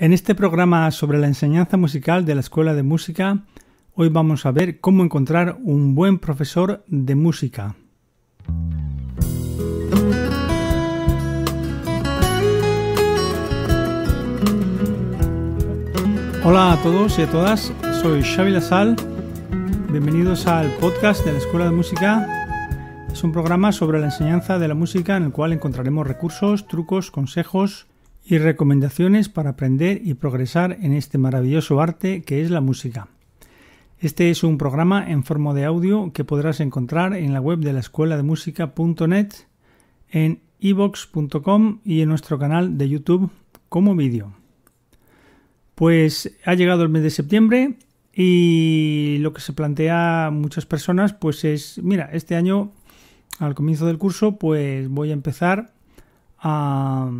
En este programa sobre la enseñanza musical de la Escuela de Música, hoy vamos a ver cómo encontrar un buen profesor de música. Hola a todos y a todas, soy Xavi Lasal, bienvenidos al podcast de la Escuela de Música. Es un programa sobre la enseñanza de la música en el cual encontraremos recursos, trucos, consejos, y recomendaciones para aprender y progresar en este maravilloso arte que es la música. Este es un programa en forma de audio que podrás encontrar en la web de la escuela de música.net, en ebox.com y en nuestro canal de YouTube como vídeo. Pues ha llegado el mes de septiembre y lo que se plantea muchas personas pues es, mira, este año al comienzo del curso pues voy a empezar a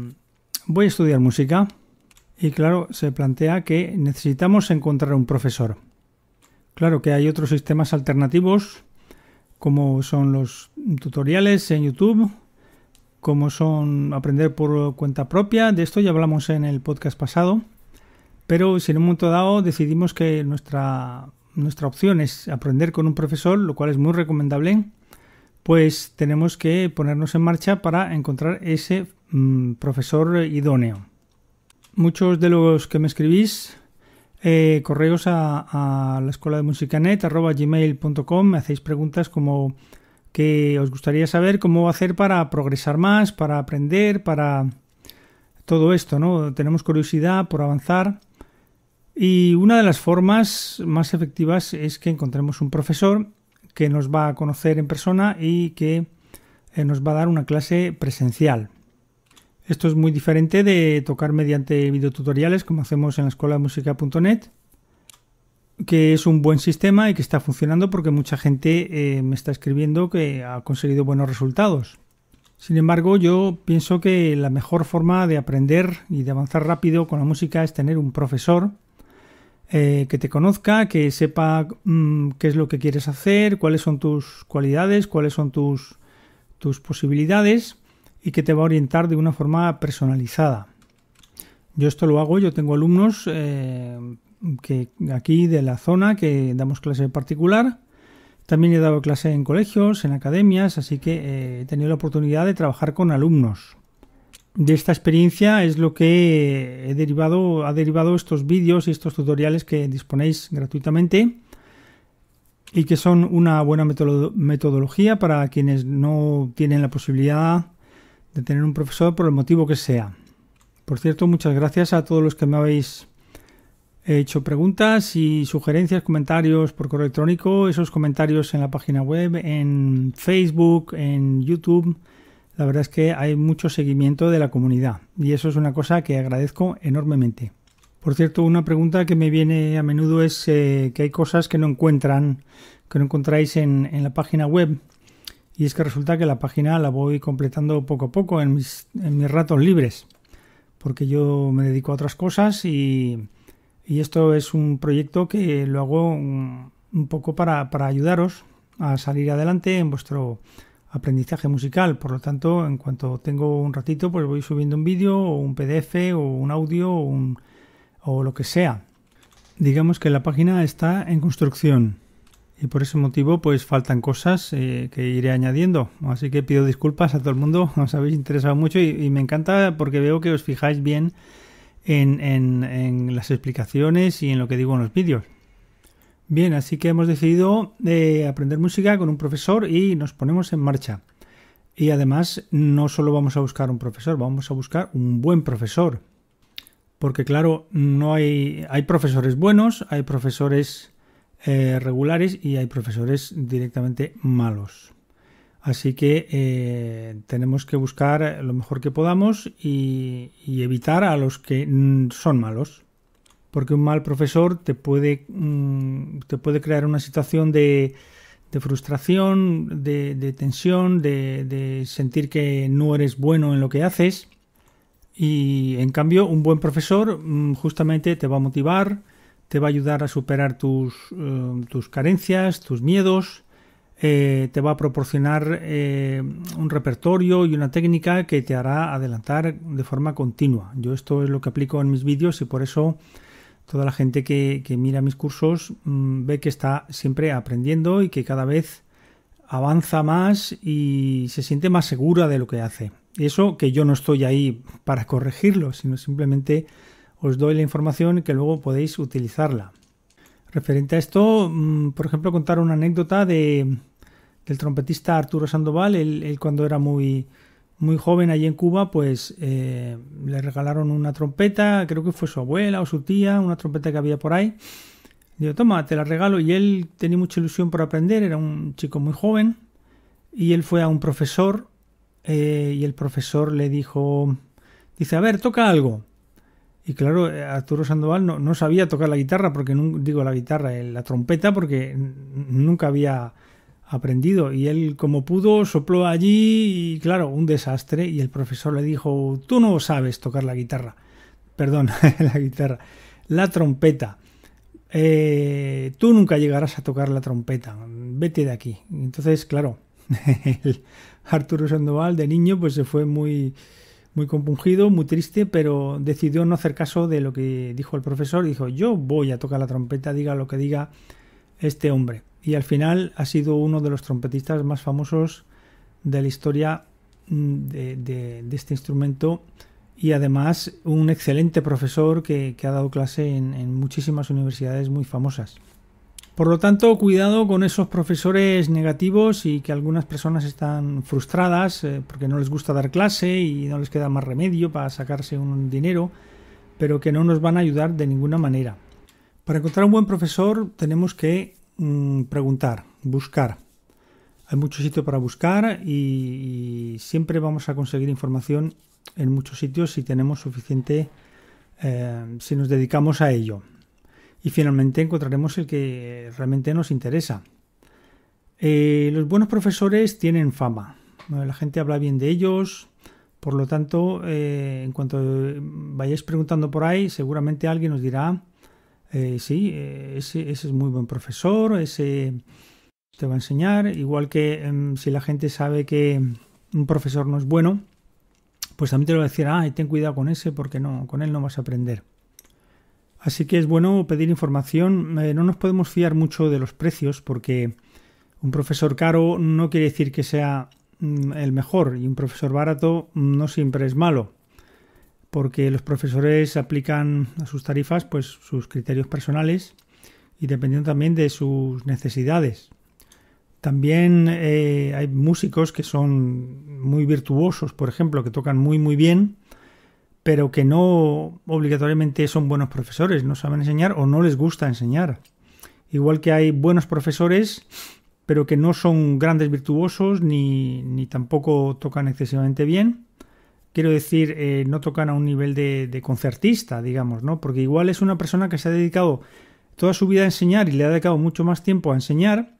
voy a estudiar música y claro, se plantea que necesitamos encontrar un profesor. Claro que hay otros sistemas alternativos como son los tutoriales en YouTube, como son aprender por cuenta propia, de esto ya hablamos en el podcast pasado, pero si en un momento dado decidimos que nuestra, nuestra opción es aprender con un profesor, lo cual es muy recomendable, pues tenemos que ponernos en marcha para encontrar ese mm, profesor idóneo. Muchos de los que me escribís eh, correos a, la escuela de música gmail.com me hacéis preguntas como que os gustaría saber cómo hacer para progresar más, para aprender, para todo esto, ¿no? Tenemos curiosidad por avanzar y una de las formas más efectivas es que encontremos un profesor que nos va a conocer en persona y que eh, nos va a dar una clase presencial. Esto es muy diferente de tocar mediante videotutoriales como hacemos en la escuela de música.net, que es un buen sistema y que está funcionando porque mucha gente eh, me está escribiendo que ha conseguido buenos resultados. Sin embargo, yo pienso que la mejor forma de aprender y de avanzar rápido con la música es tener un profesor eh, que te conozca, que sepa mm, qué es lo que quieres hacer, cuáles son tus cualidades, cuáles son tus, posibilidades y que te va a orientar de una forma personalizada. Yo esto lo hago, yo tengo alumnos eh, que aquí de la zona que damos clase particular. También he dado clase en colegios, en academias, así que eh, he tenido la oportunidad de trabajar con alumnos de esta experiencia es lo que he derivado, ha derivado estos vídeos y estos tutoriales que disponéis gratuitamente y que son una buena metodología para quienes no tienen la posibilidad de tener un profesor por el motivo que sea. Por cierto, muchas gracias a todos los que me habéis hecho preguntas y sugerencias, comentarios por correo electrónico, esos comentarios en la página web, en Facebook, en YouTube la verdad es que hay mucho seguimiento de la comunidad y eso es una cosa que agradezco enormemente. Por cierto, una pregunta que me viene a menudo es eh, que hay cosas que no encuentran, que no encontráis en, la página web. Y es que resulta que la página la voy completando poco a poco en mis, ratos libres. Porque yo me dedico a otras cosas y, esto es un proyecto que lo hago un, poco para, para ayudaros a salir adelante en vuestro aprendizaje musical. Por lo tanto, en cuanto tengo un ratito, pues voy subiendo un vídeo o un PDF o un audio o, lo que sea. Digamos que la página está en construcción y por ese motivo pues faltan cosas eh, que iré añadiendo. Así que pido disculpas a todo el mundo, os habéis interesado mucho y, me encanta porque veo que os fijáis bien en, en las explicaciones y en lo que digo en los vídeos. Bien, así que hemos decidido eh, aprender música con un profesor y nos ponemos en marcha. Y además no solo vamos a buscar un profesor, vamos a buscar un buen profesor. Porque claro, no hay, hay profesores buenos, hay profesores eh, regulares y hay profesores directamente malos. Así que eh, tenemos que buscar lo mejor que podamos y evitar a los que son malos porque un mal profesor te puede, mm, te puede crear una situación de, frustración, de, tensión, de, sentir que no eres bueno en lo que haces. Y en cambio, un buen profesor mm, justamente te va a motivar, te va a ayudar a superar tus, eh, tus carencias, tus miedos, eh, te va a proporcionar eh, un repertorio y una técnica que te hará adelantar de forma continua. Yo esto es lo que aplico en mis vídeos y por eso toda la gente que, mira mis cursos mm, ve que está siempre aprendiendo y que cada vez avanza más y se siente más segura de lo que hace. Y eso que yo no estoy ahí para corregirlo, sino simplemente os doy la información que luego podéis utilizarla. Referente a esto, mm, por ejemplo, contar una anécdota de, del trompetista Arturo Sandoval, el él cuando era muy, muy joven allí en Cuba, pues eh, le regalaron una trompeta, creo que fue su abuela o su tía, una trompeta que había por ahí. Digo, toma, te la regalo. Y él tenía mucha ilusión por aprender, era un chico muy joven. Y él fue a un profesor eh, y el profesor le dijo, dice, a ver, toca algo. Y claro, Arturo Sandoval no, no sabía tocar la guitarra, porque digo la guitarra, eh, la trompeta, porque nunca había aprendido. Y él, como pudo, sopló allí y, claro, un desastre. Y el profesor le dijo, tú no sabes tocar la guitarra. Perdón, la guitarra. La trompeta. Eh, tú nunca llegarás a tocar la trompeta. Vete de aquí. Entonces, claro, Arturo Sandoval de niño pues se fue muy muy compungido, muy triste, pero decidió no hacer caso de lo que dijo el profesor. Dijo, yo voy a tocar la trompeta, diga lo que diga este hombre y al final ha sido uno de los trompetistas más famosos de la historia mm, de, este instrumento y además un excelente profesor que, ha dado clase en, en, muchísimas universidades muy famosas. Por lo tanto, cuidado con esos profesores negativos y que algunas personas están frustradas eh, porque no les gusta dar clase y no les queda más remedio para sacarse un dinero, pero que no nos van a ayudar de ninguna manera. Para encontrar un buen profesor tenemos que Mm, preguntar, buscar. Hay mucho sitio para buscar y, siempre vamos a conseguir información en muchos sitios si tenemos suficiente, eh, si nos dedicamos a ello. Y finalmente encontraremos el que realmente nos interesa. Eh, los buenos profesores tienen fama. La gente habla bien de ellos. Por lo tanto, eh, en cuanto vayáis preguntando por ahí, seguramente alguien os dirá eh, sí, eh, ese, es muy buen profesor, ese te va a enseñar. Igual que em, si la gente sabe que un profesor no es bueno, pues también te lo va a decir, ah, ten cuidado con ese porque no, con él no vas a aprender. Así que es bueno pedir información. Eh, no nos podemos fiar mucho de los precios porque un profesor caro no quiere decir que sea mm, el mejor y un profesor barato no siempre es malo porque los profesores aplican a sus tarifas pues sus criterios personales y dependiendo también de sus necesidades. También eh, hay músicos que son muy virtuosos, por ejemplo, que tocan muy muy bien, pero que no obligatoriamente son buenos profesores, no saben enseñar o no les gusta enseñar. Igual que hay buenos profesores, pero que no son grandes virtuosos ni, ni tampoco tocan excesivamente bien quiero decir, eh, no tocan a un nivel de, concertista, digamos, ¿no? Porque igual es una persona que se ha dedicado toda su vida a enseñar y le ha dedicado mucho más tiempo a enseñar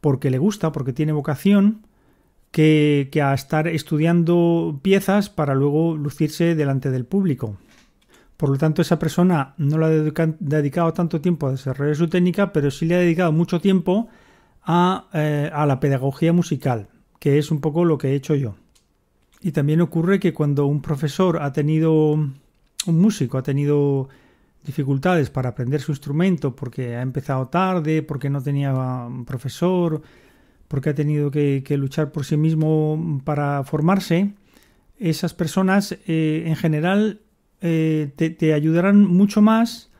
porque le gusta, porque tiene vocación, que, a estar estudiando piezas para luego lucirse delante del público. Por lo tanto, esa persona no le ha dedicado tanto tiempo a desarrollar su técnica, pero sí le ha dedicado mucho tiempo a, eh, a la pedagogía musical, que es un poco lo que he hecho yo. Y también ocurre que cuando un profesor ha tenido, un músico ha tenido dificultades para aprender su instrumento porque ha empezado tarde, porque no tenía un profesor, porque ha tenido que, luchar por sí mismo para formarse, esas personas eh, en general eh, te, ayudarán mucho más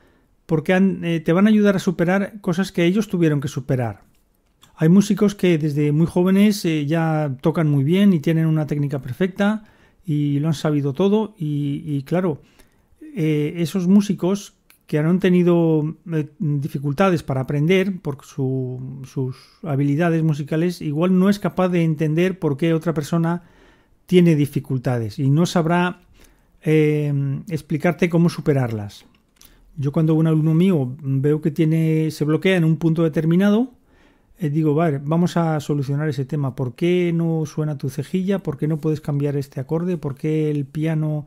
porque eh, te van a ayudar a superar cosas que ellos tuvieron que superar. Hay músicos que desde muy jóvenes eh, ya tocan muy bien y tienen una técnica perfecta y lo han sabido todo y, claro, eh, esos músicos que han tenido eh, dificultades para aprender por sus habilidades musicales, igual no es capaz de entender por qué otra persona tiene dificultades y no sabrá explicarte cómo superarlas. Yo cuando un alumno mío veo que tiene, se bloquea en un punto determinado, eh, digo, vale, vamos a solucionar ese tema. ¿Por qué no suena tu cejilla? ¿Por qué no puedes cambiar este acorde? ¿Por qué el piano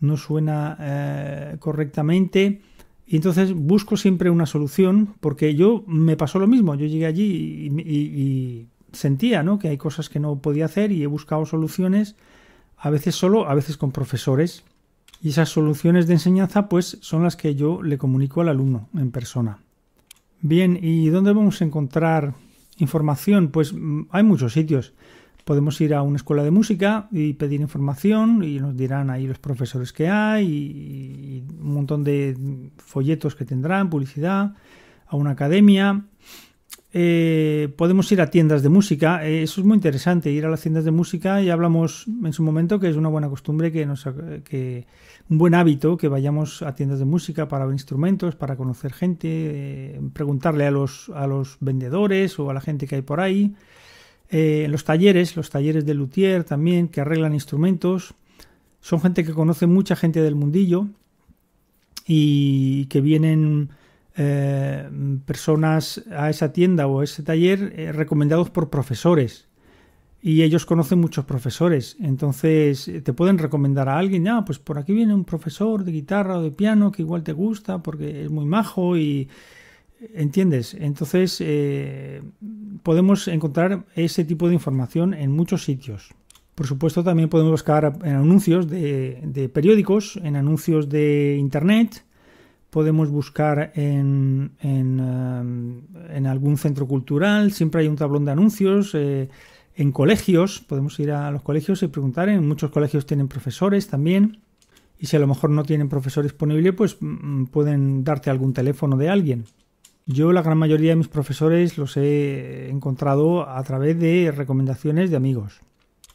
no suena eh, correctamente? Y entonces busco siempre una solución, porque yo me pasó lo mismo. Yo llegué allí y, sentía ¿no? que hay cosas que no podía hacer y he buscado soluciones, a veces solo, a veces con profesores. Y esas soluciones de enseñanza, pues, son las que yo le comunico al alumno en persona. Bien, ¿y dónde vamos a encontrar información? Pues mm, hay muchos sitios. Podemos ir a una escuela de música y pedir información y nos dirán ahí los profesores que hay y, un montón de folletos que tendrán, publicidad, a una academia. Eh, podemos ir a tiendas de música, eh, eso es muy interesante, ir a las tiendas de música, y hablamos en su momento que es una buena costumbre que, nos, eh, que un buen hábito que vayamos a tiendas de música para ver instrumentos, para conocer gente, eh, preguntarle a los, a los vendedores o a la gente que hay por ahí. En eh, los talleres, los talleres de luthier también, que arreglan instrumentos. Son gente que conoce mucha gente del mundillo y que vienen eh, personas a esa tienda o a ese taller recomendados por profesores y ellos conocen muchos profesores. Entonces eh, te pueden recomendar a alguien, ah, pues por aquí viene un profesor de guitarra o de piano que igual te gusta porque es muy majo y... ¿Entiendes? Entonces eh, podemos encontrar ese tipo de información en muchos sitios. Por supuesto, también podemos buscar en anuncios de, periódicos, en anuncios de internet, podemos buscar en, eh, en, algún centro cultural, siempre hay un tablón de anuncios en colegios, podemos ir a los colegios y preguntar, en muchos colegios tienen profesores también, y si a lo mejor no tienen profesor disponible, pues mm, mm, pueden darte algún teléfono de alguien. Yo la gran mayoría de mis profesores los he encontrado a través de recomendaciones de amigos.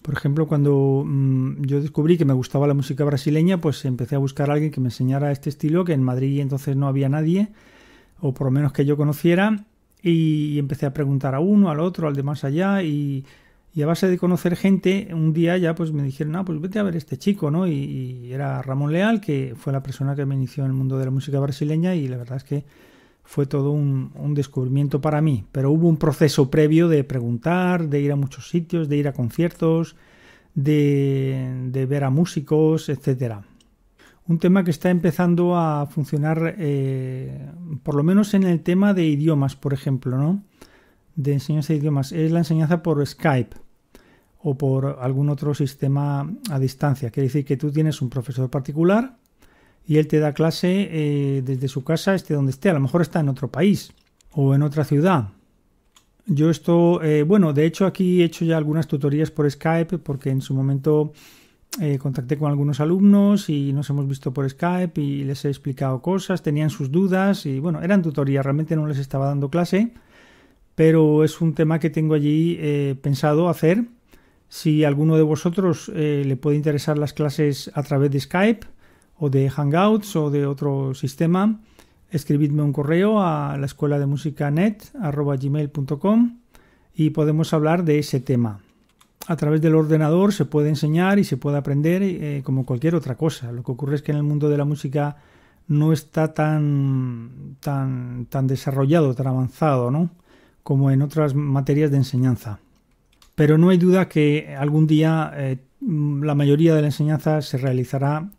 Por ejemplo, cuando mm, yo descubrí que me gustaba la música brasileña, pues empecé a buscar a alguien que me enseñara este estilo, que en Madrid entonces no había nadie, o por lo menos que yo conociera, y empecé a preguntar a uno, al otro, al de más allá, y y a base de conocer gente, un día ya pues me dijeron, ah, pues vete a ver este chico, ¿no? Y, era Ramón Leal, que fue la persona que me inició en el mundo de la música brasileña y la verdad es que fue todo un, descubrimiento para mí, pero hubo un proceso previo de preguntar, de ir a muchos sitios, de ir a conciertos, de, ver a músicos, etcétera Un tema que está empezando a funcionar, eh, por lo menos en el tema de idiomas, por ejemplo, ¿no? De enseñanza de idiomas, es la enseñanza por Skype o por algún otro sistema a distancia. Quiere decir que tú tienes un profesor particular y él te da clase eh, desde su casa, esté donde esté. A lo mejor está en otro país o en otra ciudad. Yo esto, eh, bueno, de hecho aquí he hecho ya algunas tutorías por Skype porque en su momento eh, contacté con algunos alumnos y nos hemos visto por Skype y les he explicado cosas, tenían sus dudas y bueno, eran tutorías, realmente no les estaba dando clase, pero es un tema que tengo allí pensado hacer si alguno de vosotros eh, le puede interesar las clases a través de Skype o de Hangouts o de otro sistema, escribidme un correo a la escuela de música net gmail.com y podemos hablar de ese tema. A través del ordenador se puede enseñar y se puede aprender eh, como cualquier otra cosa. Lo que ocurre es que en el mundo de la música no está tan, tan, tan desarrollado, tan avanzado, ¿no? Como en otras materias de enseñanza. Pero no hay duda que algún día eh, la mayoría de la enseñanza se realizará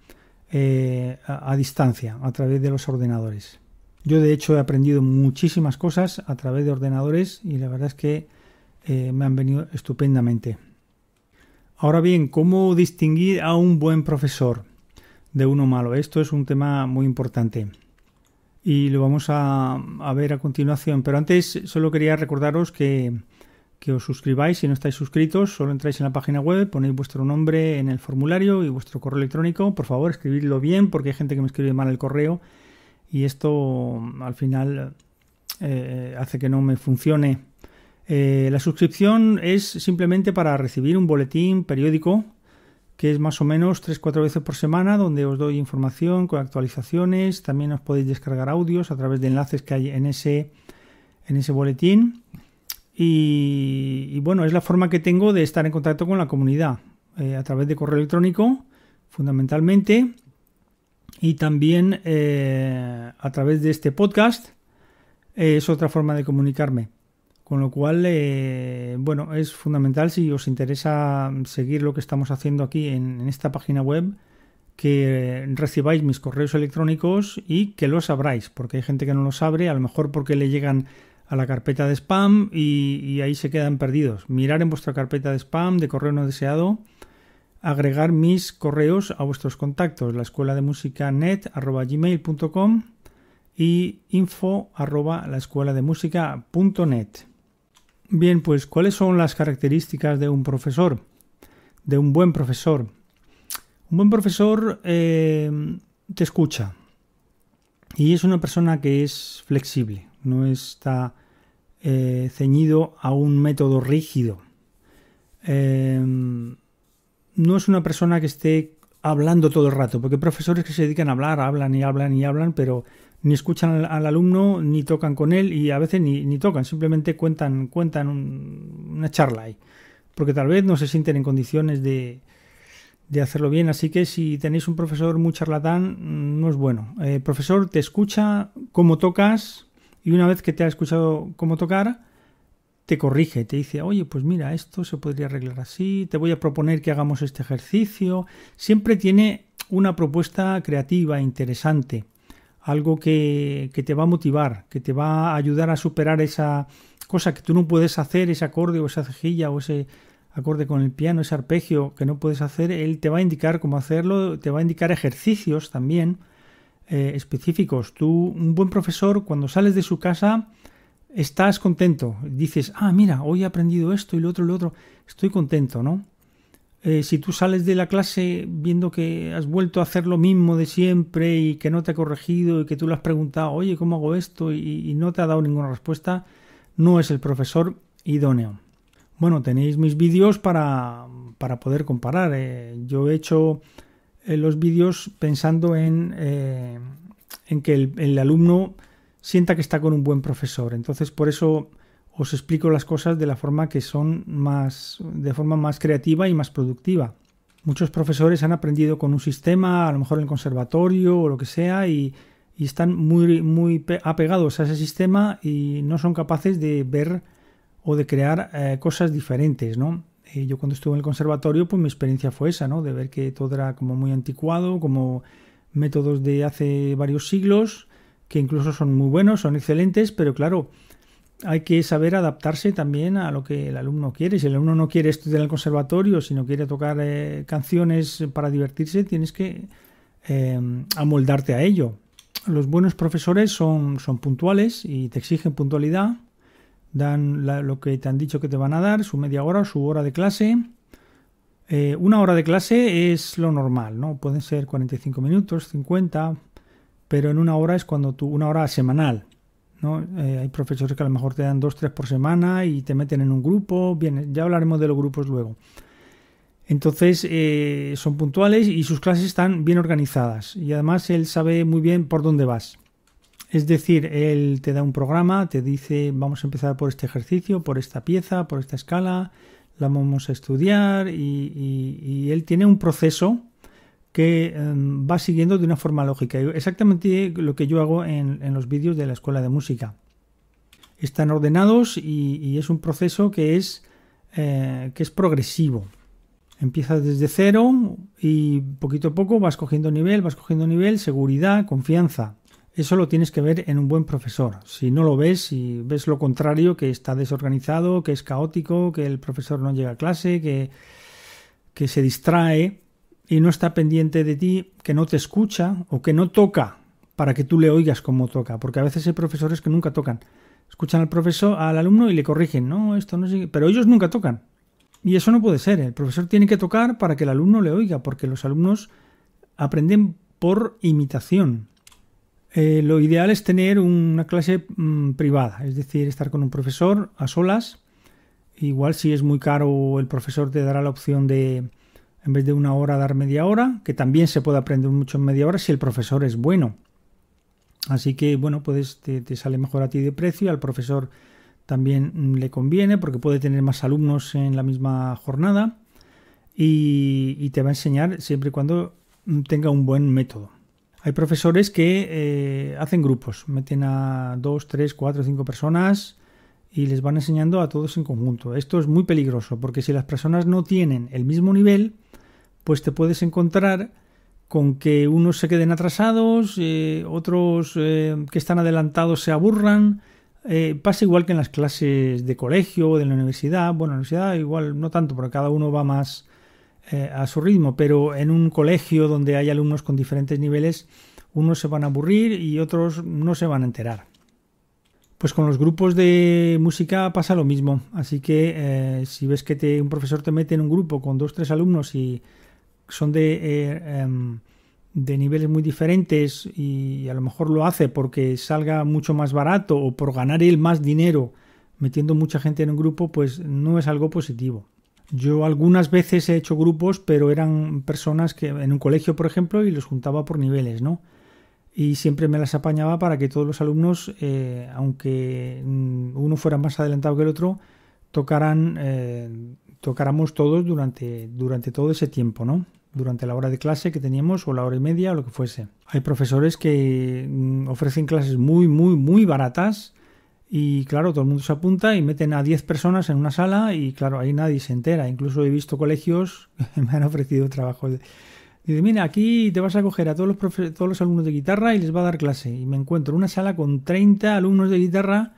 eh, a, distancia, a través de los ordenadores. Yo de hecho he aprendido muchísimas cosas a través de ordenadores y la verdad es que eh, me han venido estupendamente. Ahora bien, ¿cómo distinguir a un buen profesor de uno malo? Esto es un tema muy importante y lo vamos a, a ver a continuación. Pero antes solo quería recordaros que que os suscribáis si no estáis suscritos, solo entráis en la página web, ponéis vuestro nombre en el formulario y vuestro correo electrónico, por favor escribidlo bien porque hay gente que me escribe mal el correo y esto mm, al final eh, hace que no me funcione. Eh, la suscripción es simplemente para recibir un boletín periódico que es más o menos 3-4 veces por semana, donde os doy información con actualizaciones. También os podéis descargar audios a través de enlaces que hay en ese, en ese boletín. Y, bueno, es la forma que tengo de estar en contacto con la comunidad, eh, a través de correo electrónico, fundamentalmente, y también eh, a través de este podcast, eh, es otra forma de comunicarme. Con lo cual, bueno, es fundamental si os interesa seguir lo que estamos haciendo aquí en, en esta página web, que recibáis mis correos electrónicos y que lo sabráis, porque hay gente que no los abre, a lo mejor porque le llegan a la carpeta de spam y, ahí se quedan perdidos. Mirar en vuestra carpeta de spam de correo no deseado, agregar mis correos a vuestros contactos, la escuela de música net y info la escuela de música net. Bien, pues ¿cuáles son las características de un profesor? De un buen profesor. Un buen profesor eh, te escucha y es una persona que es flexible, no está eh, ceñido a un método rígido. Em, no es una persona que esté hablando todo el rato, porque hay profesores que se dedican a hablar, hablan y hablan y hablan, pero ni escuchan al, alumno, ni tocan con él y a veces ni, tocan, simplemente cuentan, cuentan una charla ahí, porque tal vez no se sienten en condiciones de, de hacerlo bien. Así que si tenéis un profesor muy charlatán, mm, no es bueno. El eh, profesor te escucha cómo tocas, y una vez que te ha escuchado cómo tocar, te corrige, te dice, oye, pues mira, esto se podría arreglar así, te voy a proponer que hagamos este ejercicio. Siempre tiene una propuesta creativa, interesante, algo que, que te va a motivar, que te va a ayudar a superar esa cosa que tú no puedes hacer, ese acorde o esa cejilla o ese acorde con el piano, ese arpegio que no puedes hacer, él te va a indicar cómo hacerlo, te va a indicar ejercicios también eh, específicos. Tú, un buen profesor, cuando sales de su casa, estás contento. Dices, ah, mira, hoy he aprendido esto y lo otro y lo otro. Estoy contento, ¿no? Eh, si tú sales de la clase viendo que has vuelto a hacer lo mismo de siempre y que no te ha corregido y que tú le has preguntado, oye, ¿cómo hago esto? y, no te ha dado ninguna respuesta, no es el profesor idóneo. Bueno, tenéis mis vídeos para, para poder comparar. Eh. yo he hecho eh, los vídeos pensando en, eh, en que el, alumno sienta que está con un buen profesor. Entonces, por eso os explico las cosas de la forma que son más, de forma más creativa y más productiva. Muchos profesores han aprendido con un sistema, a lo mejor en el conservatorio o lo que sea, y, están muy, muy apegados a ese sistema y no son capaces de ver o de crear eh, cosas diferentes, ¿no? Eh, yo cuando estuve en el conservatorio, pues mi experiencia fue esa, De ver que todo era como muy anticuado, como métodos de hace varios siglos, que incluso son muy buenos, son excelentes, pero claro, hay que saber adaptarse también a lo que el alumno quiere. Si el alumno no quiere estudiar en el conservatorio, si no quiere tocar eh, canciones para divertirse, tienes que em, amoldarte a ello. Los buenos profesores son, son puntuales y te exigen puntualidad dan lo que te han dicho que te van a dar, su media hora, o su hora de clase. Eh, una hora de clase es lo normal, ¿no? Pueden ser 45 minutos, 50, pero en una hora es cuando tú, una hora semanal, ¿no? Eh, hay profesores que a lo mejor te dan dos, tres por semana y te meten en un grupo, bien, ya hablaremos de los grupos luego. Entonces eh, son puntuales y sus clases están bien organizadas y además él sabe muy bien por dónde vas. Es decir, él te da un programa, te dice vamos a empezar por este ejercicio, por esta pieza, por esta escala, la vamos a estudiar y, él tiene un proceso que em, va siguiendo de una forma lógica. Exactamente lo que yo hago en, los vídeos de la escuela de música. Están ordenados y, es un proceso que es, eh, que es progresivo. Empiezas desde cero y poquito a poco vas cogiendo nivel, vas cogiendo nivel, seguridad, confianza. Eso lo tienes que ver en un buen profesor. Si no lo ves, si ves lo contrario, que está desorganizado, que es caótico, que el profesor no llega a clase, que, se distrae y no está pendiente de ti, que no te escucha o que no toca para que tú le oigas como toca, porque a veces hay profesores que nunca tocan. Escuchan al profesor, al alumno y le corrigen, no, esto no pero ellos nunca tocan. Y eso no puede ser, el profesor tiene que tocar para que el alumno le oiga, porque los alumnos aprenden por imitación. Eh, lo ideal es tener una clase mm, privada, es decir, estar con un profesor a solas. Igual si es muy caro, el profesor te dará la opción de, en vez de una hora, dar media hora, que también se puede aprender mucho en media hora si el profesor es bueno. Así que, bueno, pues te, sale mejor a ti de precio, al profesor también mm, le conviene porque puede tener más alumnos en la misma jornada y te va a enseñar siempre y cuando mm, tenga un buen método. Hay profesores que eh, hacen grupos, meten a dos, tres, cuatro, cinco personas y les van enseñando a todos en conjunto. Esto es muy peligroso porque si las personas no tienen el mismo nivel, pues te puedes encontrar con que unos se queden atrasados, eh, otros eh, que están adelantados se aburran. pasa igual que en las clases de colegio o de la universidad. Bueno, en la universidad igual no tanto, porque cada uno va más eh, a su ritmo, pero en un colegio donde hay alumnos con diferentes niveles, unos se van a aburrir y otros no se van a enterar. Pues con los grupos de música pasa lo mismo, así que eh, si ves que te, un profesor te mete en un grupo con dos, tres alumnos y son de, eh, em, de niveles muy diferentes y a lo mejor lo hace porque salga mucho más barato o por ganar él más dinero metiendo mucha gente en un grupo, pues no es algo positivo. Yo algunas veces he hecho grupos, pero eran personas que en un colegio, por ejemplo, y los juntaba por niveles, ¿no? Y siempre me las apañaba para que todos los alumnos, eh, aunque mm, uno fuera más adelantado que el otro, tocaran, eh, tocáramos todos durante, durante todo ese tiempo, ¿no? Durante la hora de clase que teníamos o la hora y media o lo que fuese. Hay profesores que mm, ofrecen clases muy, muy, muy baratas y claro, todo el mundo se apunta y meten a 10 personas en una sala y claro, ahí nadie se entera. Incluso he visto colegios que me han ofrecido trabajo. Dice, mira, aquí te vas a coger a todos los, todos los alumnos de guitarra y les va a dar clase. Y me encuentro en una sala con 30 alumnos de guitarra,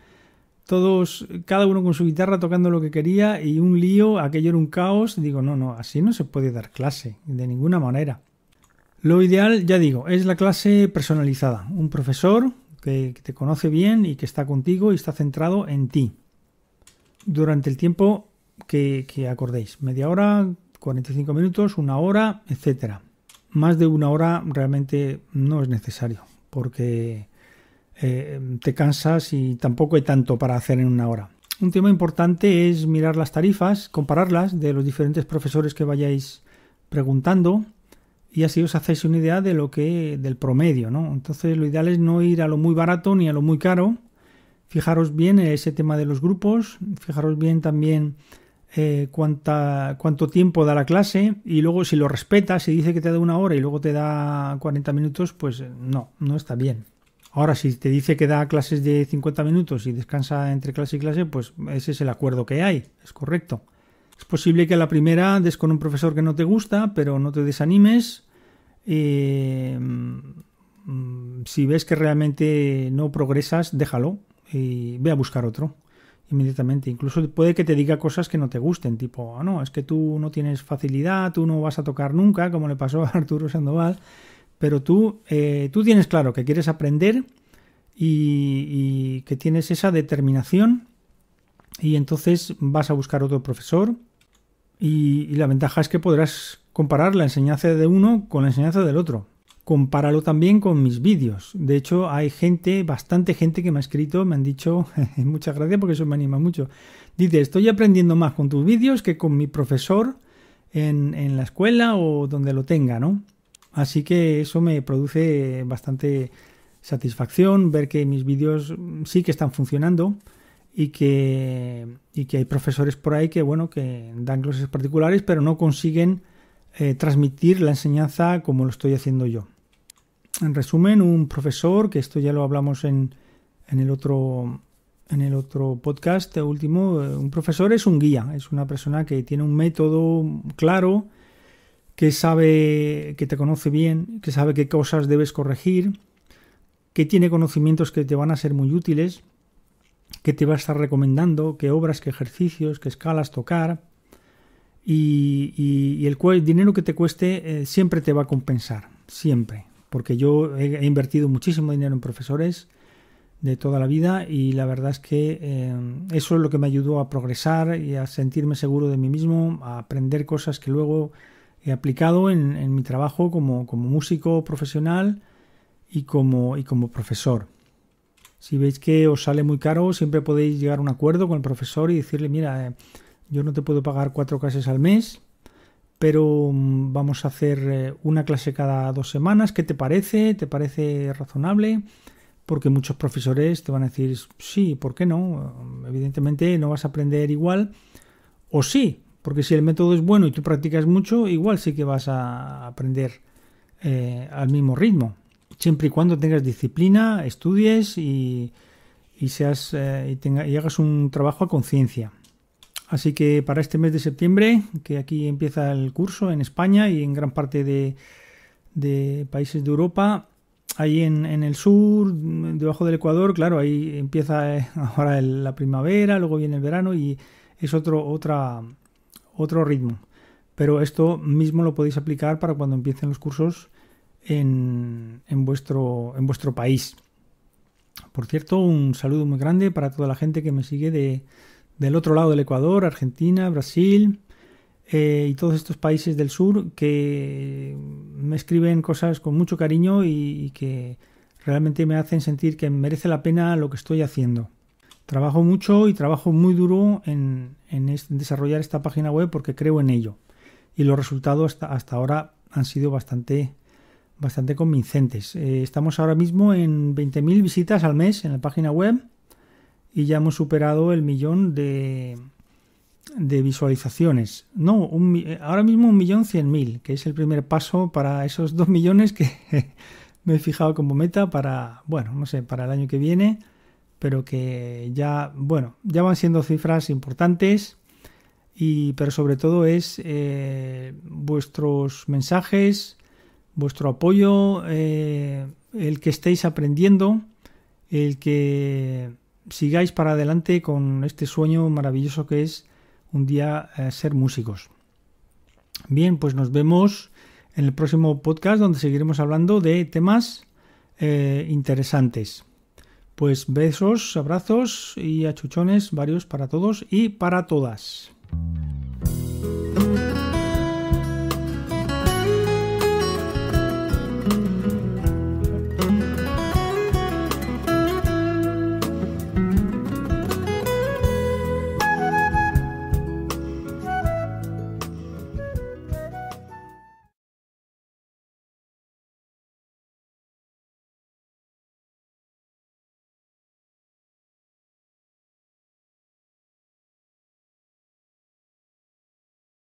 todos, cada uno con su guitarra tocando lo que quería y un lío, aquello era un caos. digo, no, no, así no se puede dar clase, de ninguna manera. Lo ideal, ya digo, es la clase personalizada. Un profesor que te conoce bien y que está contigo y está centrado en ti durante el tiempo que, acordéis. Media hora, 45 minutos, una hora, etcétera. Más de una hora realmente no es necesario porque eh, te cansas y tampoco hay tanto para hacer en una hora. Un tema importante es mirar las tarifas, compararlas de los diferentes profesores que vayáis preguntando y así os hacéis una idea de lo que del promedio, ¿no? Entonces lo ideal es no ir a lo muy barato ni a lo muy caro. Fijaros bien ese tema de los grupos, fijaros bien también eh, cuánta, cuánto tiempo da la clase y luego si lo respeta, si dice que te da una hora y luego te da 40 minutos, pues eh, no, no está bien. Ahora, si te dice que da clases de 50 minutos y descansa entre clase y clase, pues ese es el acuerdo que hay, es correcto. Es posible que a la primera des con un profesor que no te gusta, pero no te desanimes. Eh, mm, si ves que realmente no progresas, déjalo y ve a buscar otro inmediatamente. Incluso puede que te diga cosas que no te gusten, tipo, ah, no, es que tú no tienes facilidad, tú no vas a tocar nunca, como le pasó a Arturo Sandoval, pero tú, eh, tú tienes claro que quieres aprender y, y que tienes esa determinación y entonces vas a buscar otro profesor y, la ventaja es que podrás comparar la enseñanza de uno con la enseñanza del otro. Compáralo también con mis vídeos. De hecho, hay gente, bastante gente que me ha escrito, me han dicho, muchas gracias porque eso me anima mucho. Dice, estoy aprendiendo más con tus vídeos que con mi profesor en, en la escuela o donde lo tenga, ¿no? Así que eso me produce bastante satisfacción ver que mis vídeos sí que están funcionando y que, hay profesores por ahí que, bueno, que dan clases particulares, pero no consiguen eh, transmitir la enseñanza como lo estoy haciendo yo. En resumen, un profesor, que esto ya lo hablamos en, en el otro en el otro podcast último, eh, un profesor es un guía, es una persona que tiene un método claro, que sabe, que te conoce bien, que sabe qué cosas debes corregir, que tiene conocimientos que te van a ser muy útiles qué te va a estar recomendando, qué obras, qué ejercicios, qué escalas tocar. Y, el, dinero que te cueste eh, siempre te va a compensar, siempre. Porque yo he, invertido muchísimo dinero en profesores de toda la vida y la verdad es que eh, eso es lo que me ayudó a progresar y a sentirme seguro de mí mismo, a aprender cosas que luego he aplicado en, mi trabajo como, músico profesional y como, y como profesor. Si veis que os sale muy caro, siempre podéis llegar a un acuerdo con el profesor y decirle, mira, eh, yo no te puedo pagar cuatro clases al mes, pero mm, vamos a hacer eh, una clase cada dos semanas. ¿Qué te parece? ¿Te parece razonable? Porque muchos profesores te van a decir, sí, ¿por qué no? Evidentemente no vas a aprender igual. O sí, porque si el método es bueno y tú practicas mucho, igual sí que vas a aprender eh, al mismo ritmo siempre y cuando tengas disciplina, estudies y, seas, eh, y, hagas un trabajo a conciencia. Así que para este mes de septiembre, que aquí empieza el curso en España y en gran parte de, países de Europa, ahí en, el sur, debajo del Ecuador, claro, ahí empieza eh, ahora la primavera, luego viene el verano y es otro, otra, otro ritmo. Pero esto mismo lo podéis aplicar para cuando empiecen los cursos en, vuestro, en vuestro país. Por cierto, un saludo muy grande para toda la gente que me sigue de, del otro lado del Ecuador, Argentina, Brasil eh, y todos estos países del sur que me escriben cosas con mucho cariño y, que realmente me hacen sentir que merece la pena lo que estoy haciendo. Trabajo mucho y trabajo muy duro en, desarrollar esta página web porque creo en ello. Y los resultados hasta, hasta ahora han sido bastante bastante convincentes. Eh, estamos ahora mismo en 20.000 visitas al mes en la página web y ya hemos superado el millón de, de visualizaciones. No, eh, ahora mismo un millón cien mil, que es el primer paso para esos dos millones que me he fijado como meta para, bueno, no sé, para el año que viene, pero que ya, bueno, ya van siendo cifras importantes. Y, pero sobre todo es eh, vuestros mensajes, vuestro apoyo, eh, el que estéis aprendiendo, el que sigáis para adelante con este sueño maravilloso que es un día eh, ser músicos. Bien, pues nos vemos en el próximo podcast donde seguiremos hablando de temas eh, interesantes. Pues besos, abrazos y achuchones varios para todos y para todas.